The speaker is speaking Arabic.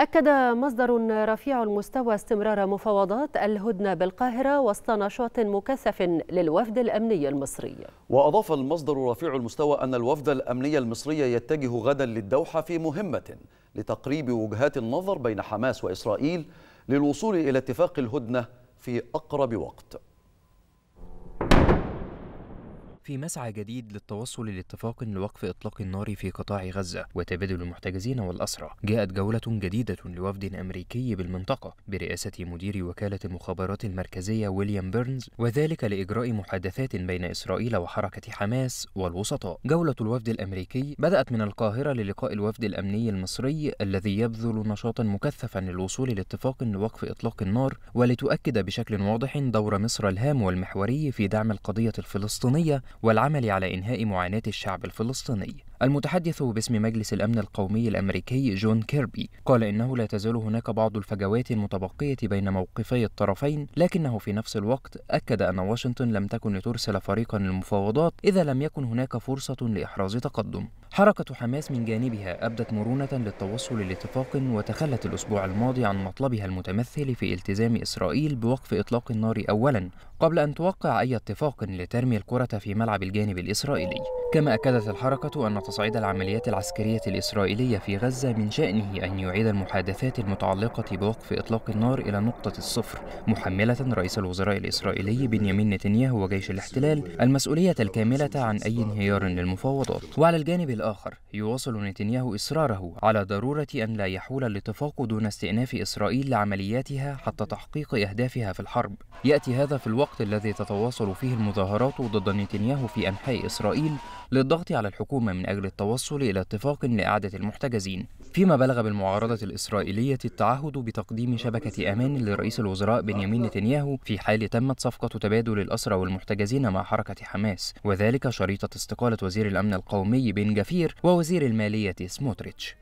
أكد مصدر رفيع المستوى استمرار مفاوضات الهدنة بالقاهرة وسط نشاط مكثف للوفد الأمني المصري وأضاف المصدر رفيع المستوى أن الوفد الأمني المصري يتجه غدا للدوحة في مهمة لتقريب وجهات النظر بين حماس وإسرائيل للوصول إلى اتفاق الهدنة في أقرب وقت في مسعى جديد للتوصل لاتفاق لوقف اطلاق النار في قطاع غزه وتبادل المحتجزين والاسرى، جاءت جوله جديده لوفد امريكي بالمنطقه برئاسه مدير وكاله المخابرات المركزيه ويليام بيرنز وذلك لاجراء محادثات بين اسرائيل وحركه حماس والوسطاء. جوله الوفد الامريكي بدات من القاهره للقاء الوفد الامني المصري الذي يبذل نشاطا مكثفا للوصول لاتفاق لوقف اطلاق النار ولتؤكد بشكل واضح دور مصر الهام والمحوري في دعم القضيه الفلسطينيه والعمل على إنهاء معاناة الشعب الفلسطيني المتحدث باسم مجلس الأمن القومي الأمريكي جون كيربي قال إنه لا تزال هناك بعض الفجوات المتبقية بين موقفي الطرفين لكنه في نفس الوقت أكد أن واشنطن لم تكن لترسل فريقا للمفاوضات إذا لم يكن هناك فرصة لإحراز تقدم حركة حماس من جانبها أبدت مرونة للتوصل لاتفاق وتخلت الأسبوع الماضي عن مطلبها المتمثل في التزام إسرائيل بوقف إطلاق النار أولا قبل أن توقع أي اتفاق لترمي الكرة في ملعب الجانب الإسرائيلي كما أكدت الحركة أن تصعيد العمليات العسكرية الإسرائيلية في غزة من شأنه أن يعيد المحادثات المتعلقة بوقف إطلاق النار إلى نقطة الصفر محملة رئيس الوزراء الإسرائيلي بنيامين نتنياهو وجيش الاحتلال المسؤولية الكاملة عن أي انهيار للمفاوضات وعلى الجانب الآخر يواصل نتنياهو إصراره على ضرورة أن لا يحول الاتفاق دون استئناف إسرائيل لعملياتها حتى تحقيق أهدافها في الحرب يأتي هذا في الوقت الذي تتواصل فيه المظاهرات ضد نتنياهو في أنحاء إسرائيل للضغط على الحكومة من أجل التوصل إلى اتفاق لإعادة المحتجزين فيما بلغ بالمعارضة الإسرائيلية التعهد بتقديم شبكة أمان لرئيس الوزراء بنيامين نتنياهو في حال تمت صفقة تبادل الأسرى والمحتجزين مع حركة حماس وذلك شريطة استقالة وزير الأمن القومي بن جفير ووزير المالية سموتريتش